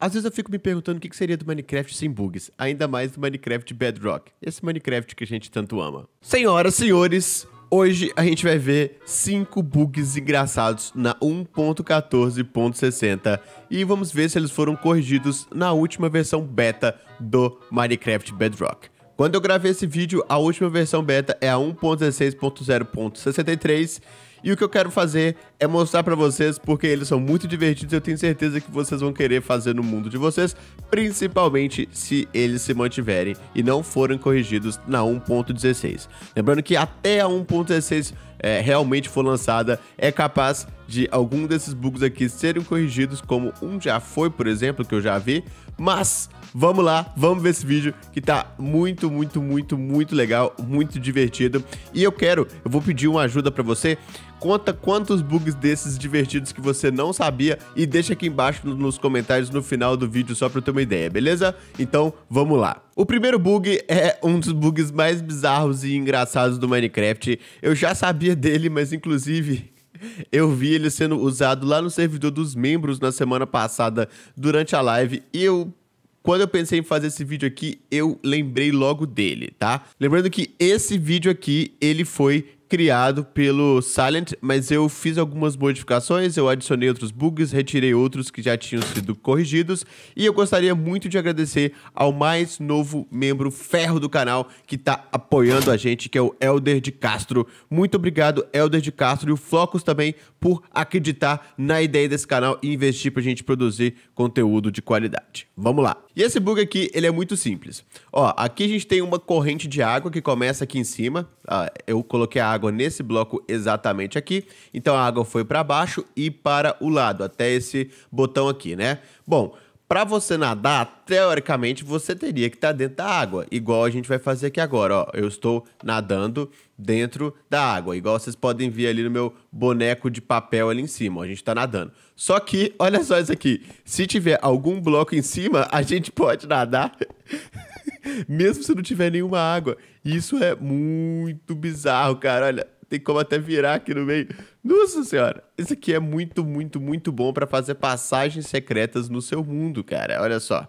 Às vezes eu fico me perguntando o que seria do Minecraft sem bugs, ainda mais do Minecraft Bedrock, esse Minecraft que a gente tanto ama. Senhoras, senhores, hoje a gente vai ver 5 bugs engraçados na 1.14.60 e vamos ver se eles foram corrigidos na última versão beta do Minecraft Bedrock. Quando eu gravei esse vídeo, a última versão beta é a 1.16.0.63 e o que eu quero fazer é mostrar para vocês porque eles são muito divertidos e eu tenho certeza que vocês vão querer fazer no mundo de vocês, principalmente se eles se mantiverem e não forem corrigidos na 1.16. Lembrando que até a 1.16 é, realmente for lançada, é capaz de algum desses bugs aqui serem corrigidos, como um já foi, por exemplo, que eu já vi. Mas vamos lá, vamos ver esse vídeo que tá muito, muito, muito, muito legal, muito divertido. E eu quero, eu vou pedir uma ajuda para você conta quantos bugs desses divertidos que você não sabia e deixa aqui embaixo nos comentários no final do vídeo só pra eu ter uma ideia, beleza? Então, vamos lá. O primeiro bug é um dos bugs mais bizarros e engraçados do Minecraft. Eu já sabia dele, mas inclusive eu vi ele sendo usado lá no servidor dos membros na semana passada durante a live e eu quando eu pensei em fazer esse vídeo aqui, eu lembrei logo dele, tá? Lembrando que esse vídeo aqui, ele foi criado pelo Silent, mas eu fiz algumas modificações, eu adicionei outros bugs, retirei outros que já tinham sido corrigidos, e eu gostaria muito de agradecer ao mais novo membro ferro do canal que está apoiando a gente, que é o Elder de Castro. Muito obrigado, Elder de Castro, e o Flocos também por acreditar na ideia desse canal e investir para a gente produzir conteúdo de qualidade. Vamos lá! E esse bug aqui, ele é muito simples. Ó, aqui a gente tem uma corrente de água que começa aqui em cima. Ah, eu coloquei a água nesse bloco exatamente aqui. Então a água foi para baixo e para o lado, até esse botão aqui, né? Bom, para você nadar, teoricamente, você teria que estar tá dentro da água, igual a gente vai fazer aqui agora. Ó, eu estou nadando dentro da água, igual vocês podem ver ali no meu boneco de papel ali em cima. Ó, a gente está nadando. Só que, olha só isso aqui. Se tiver algum bloco em cima, a gente pode nadar, mesmo se não tiver nenhuma água. Isso é muito bizarro, cara. Olha tem como até virar aqui no meio. Nossa senhora, isso aqui é muito, muito, muito bom para fazer passagens secretas no seu mundo, cara. Olha só.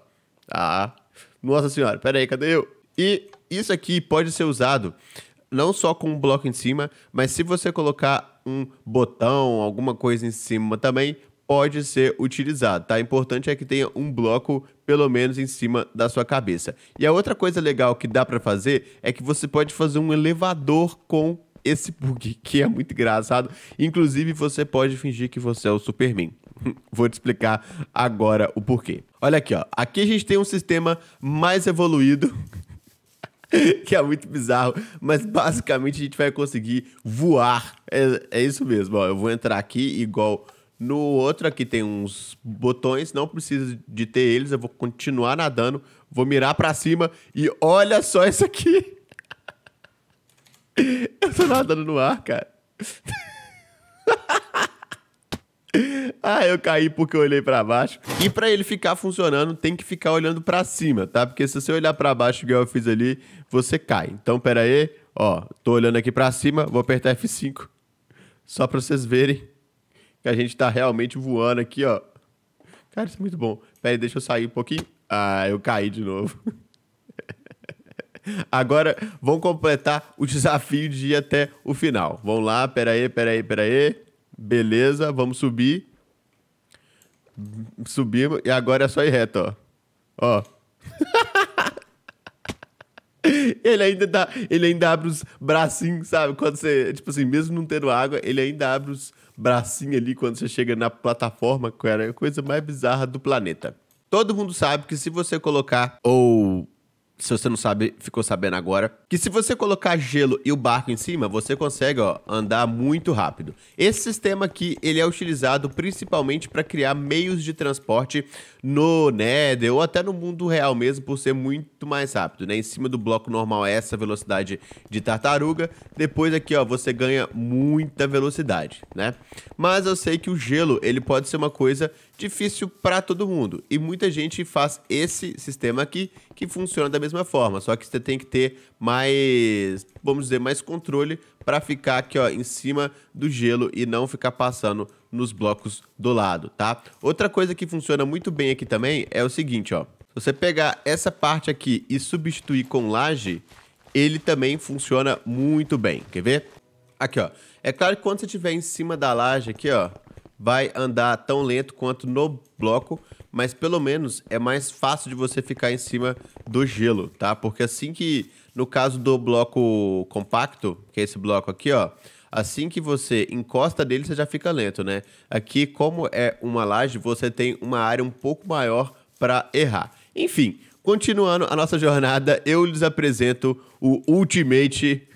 Ah, nossa senhora, pera aí, cadê eu? E isso aqui pode ser usado não só com um bloco em cima, mas se você colocar um botão, alguma coisa em cima também, pode ser utilizado, tá? Importante é que tenha um bloco pelo menos em cima da sua cabeça. E a outra coisa legal que dá para fazer é que você pode fazer um elevador com esse bug que é muito engraçado. Inclusive, você pode fingir que você é o Superman. Vou te explicar agora o porquê. Olha aqui, ó. Aqui a gente tem um sistema mais evoluído. que é muito bizarro, mas basicamente a gente vai conseguir voar. É, é isso mesmo, ó. Eu vou entrar aqui igual no outro aqui tem uns botões, não precisa de ter eles. Eu vou continuar nadando, vou mirar para cima e olha só isso aqui. Eu tô nadando no ar, cara. ah, eu caí porque eu olhei para baixo. E para ele ficar funcionando, tem que ficar olhando para cima, tá? Porque se você olhar para baixo, igual eu fiz ali, você cai. Então, pera aí. Ó, tô olhando aqui para cima, vou apertar F5. Só para vocês verem que a gente tá realmente voando aqui, ó. Cara, isso é muito bom. Pera aí, deixa eu sair um pouquinho. Ah, eu caí de novo. Agora vão completar o desafio de ir até o final. Vão lá, peraí, peraí, peraí. Beleza, vamos subir. Subimos e agora é só ir reto, ó. Ó. ele ainda dá, ele ainda abre os bracinhos, sabe? Quando você, tipo assim, mesmo não tendo água, ele ainda abre os bracinhos ali quando você chega na plataforma, que era a coisa mais bizarra do planeta. Todo mundo sabe que se você colocar ou se você não sabe, ficou sabendo agora, que se você colocar gelo e o barco em cima, você consegue ó, andar muito rápido. Esse sistema aqui ele é utilizado principalmente para criar meios de transporte no Nether ou até no mundo real mesmo, por ser muito mais rápido. Né? Em cima do bloco normal é essa velocidade de tartaruga, depois aqui ó, você ganha muita velocidade. né? Mas eu sei que o gelo ele pode ser uma coisa difícil para todo mundo e muita gente faz esse sistema aqui que funciona da mesma mesma forma, só que você tem que ter mais, vamos dizer, mais controle para ficar aqui ó, em cima do gelo e não ficar passando nos blocos do lado, tá? Outra coisa que funciona muito bem aqui também é o seguinte, ó. você pegar essa parte aqui e substituir com laje, ele também funciona muito bem. Quer ver? Aqui, ó. É claro que quando você estiver em cima da laje aqui, ó, vai andar tão lento quanto no bloco, mas pelo menos é mais fácil de você ficar em cima do gelo, tá? Porque assim que, no caso do bloco compacto, que é esse bloco aqui, ó, assim que você encosta dele, você já fica lento, né? Aqui, como é uma laje, você tem uma área um pouco maior para errar. Enfim, continuando a nossa jornada, eu lhes apresento o Ultimate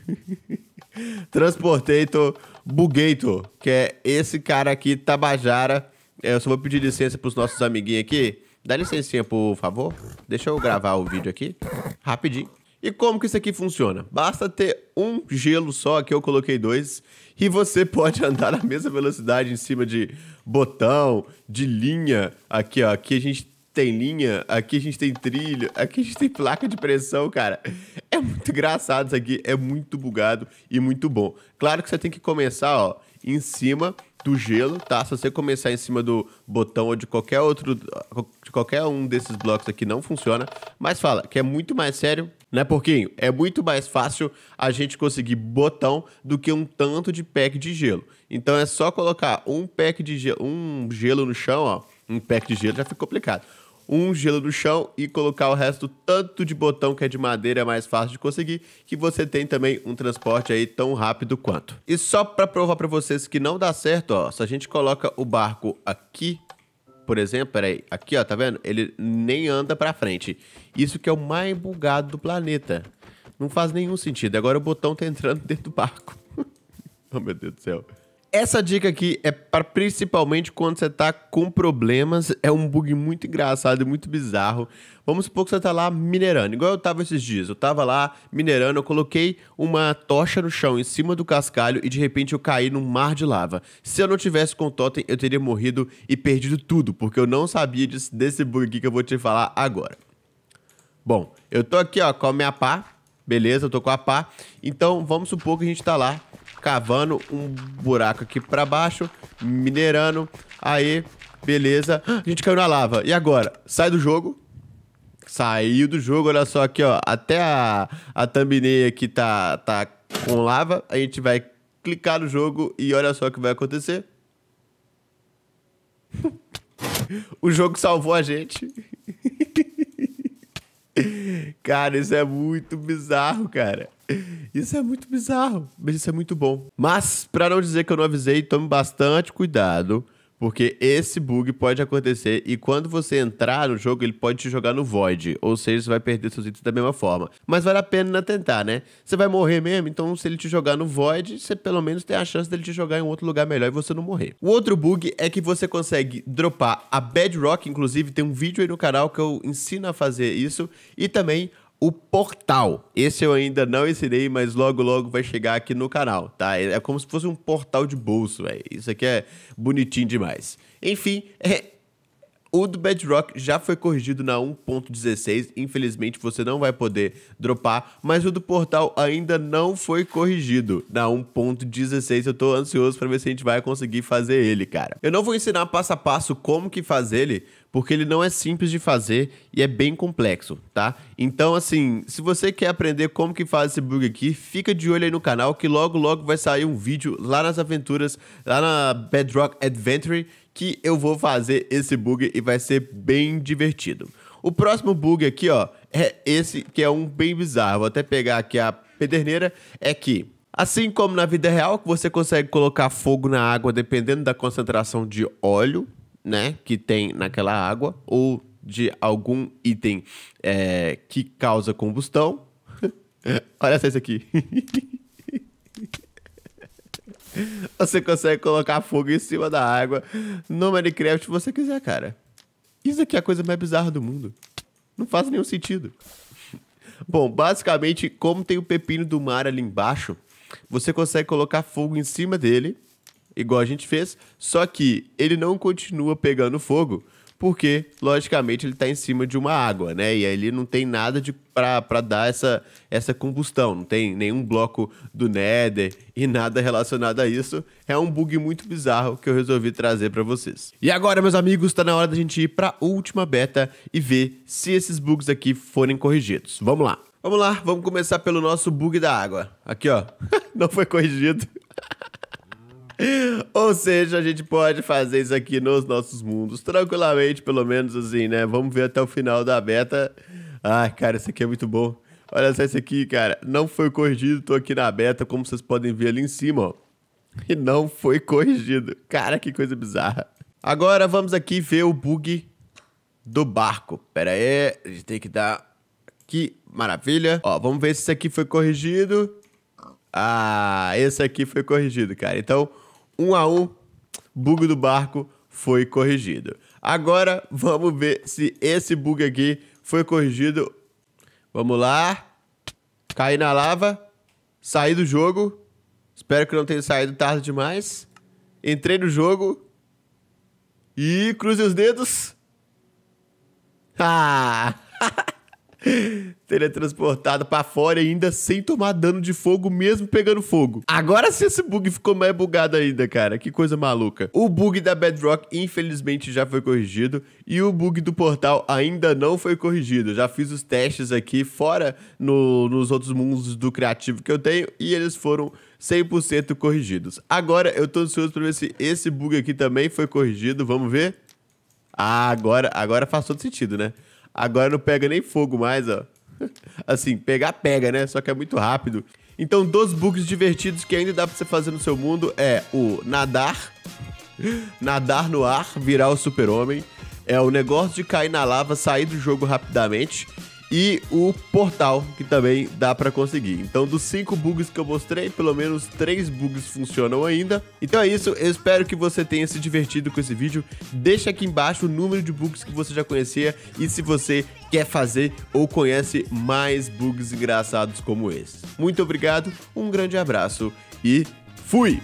Transportator Bugator, que é esse cara aqui, Tabajara. É, eu só vou pedir licença pros nossos amiguinhos aqui. Dá licencinha, por favor. Deixa eu gravar o vídeo aqui, rapidinho. E como que isso aqui funciona? Basta ter um gelo só, aqui eu coloquei dois, e você pode andar na mesma velocidade em cima de botão, de linha. Aqui, ó, aqui a gente tem linha, aqui a gente tem trilho, aqui a gente tem placa de pressão, cara. É muito engraçado isso aqui, é muito bugado e muito bom. Claro que você tem que começar, ó, em cima do gelo, tá? Se você começar em cima do botão ou de qualquer outro, de qualquer um desses blocos aqui, não funciona. Mas fala que é muito mais sério, né, Porquinho? É muito mais fácil a gente conseguir botão do que um tanto de pack de gelo. Então é só colocar um pack de gelo, um gelo no chão, ó. Um pack de gelo já fica complicado um gelo no chão e colocar o resto tanto de botão que é de madeira é mais fácil de conseguir, que você tem também um transporte aí tão rápido quanto. E só para provar para vocês que não dá certo, ó, se a gente coloca o barco aqui, por exemplo, peraí, aqui ó, tá vendo? Ele nem anda para frente. Isso que é o mais bugado do planeta. Não faz nenhum sentido. Agora o botão tá entrando dentro do barco. oh, meu Deus do céu. Essa dica aqui é para principalmente quando você tá com problemas. É um bug muito engraçado e muito bizarro. Vamos supor que você tá lá minerando, igual eu tava esses dias. Eu tava lá minerando, eu coloquei uma tocha no chão em cima do cascalho e de repente eu caí num mar de lava. Se eu não tivesse com o totem, eu teria morrido e perdido tudo, porque eu não sabia desse bug aqui que eu vou te falar agora. Bom, eu tô aqui ó, com a minha pá, beleza? Eu tô com a pá. Então vamos supor que a gente tá lá cavando um buraco aqui para baixo, minerando. Aí, beleza. Ah, a gente caiu na lava. E agora? Sai do jogo. Saiu do jogo, olha só aqui, ó. Até a, a thumbnail aqui tá, tá com lava. A gente vai clicar no jogo e olha só o que vai acontecer. o jogo salvou a gente. Cara, isso é muito bizarro, cara. Isso é muito bizarro, mas isso é muito bom. Mas, para não dizer que eu não avisei, tome bastante cuidado porque esse bug pode acontecer e quando você entrar no jogo, ele pode te jogar no void. Ou seja, você vai perder seus itens da mesma forma. Mas vale a pena tentar, né? Você vai morrer mesmo, então se ele te jogar no void, você pelo menos tem a chance dele te jogar em outro lugar melhor e você não morrer. O outro bug é que você consegue dropar a Bedrock, inclusive tem um vídeo aí no canal que eu ensino a fazer isso, e também o portal. Esse eu ainda não ensinei, mas logo logo vai chegar aqui no canal, tá? É, é como se fosse um portal de bolso, velho. Isso aqui é bonitinho demais. Enfim, é o do Bedrock já foi corrigido na 1.16, infelizmente você não vai poder dropar, mas o do Portal ainda não foi corrigido na 1.16. Eu tô ansioso para ver se a gente vai conseguir fazer ele, cara. Eu não vou ensinar passo a passo como que faz ele, porque ele não é simples de fazer e é bem complexo, tá? Então, assim, se você quer aprender como que faz esse bug aqui, fica de olho aí no canal que logo logo vai sair um vídeo lá nas aventuras, lá na Bedrock Adventure que eu vou fazer esse bug e vai ser bem divertido. O próximo bug aqui, ó, é esse que é um bem bizarro. Vou até pegar aqui a pederneira. É que, assim como na vida real, que você consegue colocar fogo na água dependendo da concentração de óleo, né, que tem naquela água, ou de algum item é, que causa combustão. Olha só isso aqui. Você consegue colocar fogo em cima da água no Minecraft se você quiser, cara. Isso aqui é a coisa mais bizarra do mundo. Não faz nenhum sentido. Bom, basicamente, como tem o pepino do mar ali embaixo, você consegue colocar fogo em cima dele, igual a gente fez, só que ele não continua pegando fogo, porque, logicamente, ele está em cima de uma água, né? E aí ele não tem nada de para dar essa, essa combustão, não tem nenhum bloco do Nether e nada relacionado a isso. É um bug muito bizarro que eu resolvi trazer para vocês. E agora, meus amigos, está na hora da gente ir para a última beta e ver se esses bugs aqui forem corrigidos. Vamos lá. Vamos lá, vamos começar pelo nosso bug da água. Aqui, ó. não foi corrigido. Ou seja, a gente pode fazer isso aqui nos nossos mundos tranquilamente, pelo menos assim, né? Vamos ver até o final da beta. Ai, cara, isso aqui é muito bom. Olha só isso aqui, cara. Não foi corrigido, tô aqui na beta, como vocês podem ver ali em cima, ó. E não foi corrigido. Cara, que coisa bizarra. Agora vamos aqui ver o bug do barco. Pera aí, a gente tem que dar... Que maravilha. Ó, vamos ver se isso aqui foi corrigido. Ah, esse aqui foi corrigido, cara. Então, um a um, bug do barco foi corrigido. Agora vamos ver se esse bug aqui foi corrigido. Vamos lá. Cair na lava. Saí do jogo. Espero que não tenha saído tarde demais. Entrei no jogo. E cruzei os dedos. Ah! teletransportado para fora ainda sem tomar dano de fogo, mesmo pegando fogo. Agora se esse bug ficou mais bugado ainda, cara. Que coisa maluca. O bug da Bedrock, infelizmente, já foi corrigido. E o bug do portal ainda não foi corrigido. Já fiz os testes aqui fora no, nos outros mundos do criativo que eu tenho e eles foram 100% corrigidos. Agora eu tô ansioso para ver se esse bug aqui também foi corrigido. Vamos ver? Ah, agora, agora faz todo sentido, né? Agora não pega nem fogo mais, ó. assim, pegar, pega, né? Só que é muito rápido. Então, dos bugs divertidos que ainda dá pra você fazer no seu mundo é o nadar, nadar no ar, virar o super-homem, é o negócio de cair na lava, sair do jogo rapidamente, e o portal, que também dá para conseguir. Então, dos cinco bugs que eu mostrei, pelo menos três bugs funcionam ainda. Então é isso, eu espero que você tenha se divertido com esse vídeo. Deixa aqui embaixo o número de bugs que você já conhecia e se você quer fazer ou conhece mais bugs engraçados como esse. Muito obrigado, um grande abraço e fui!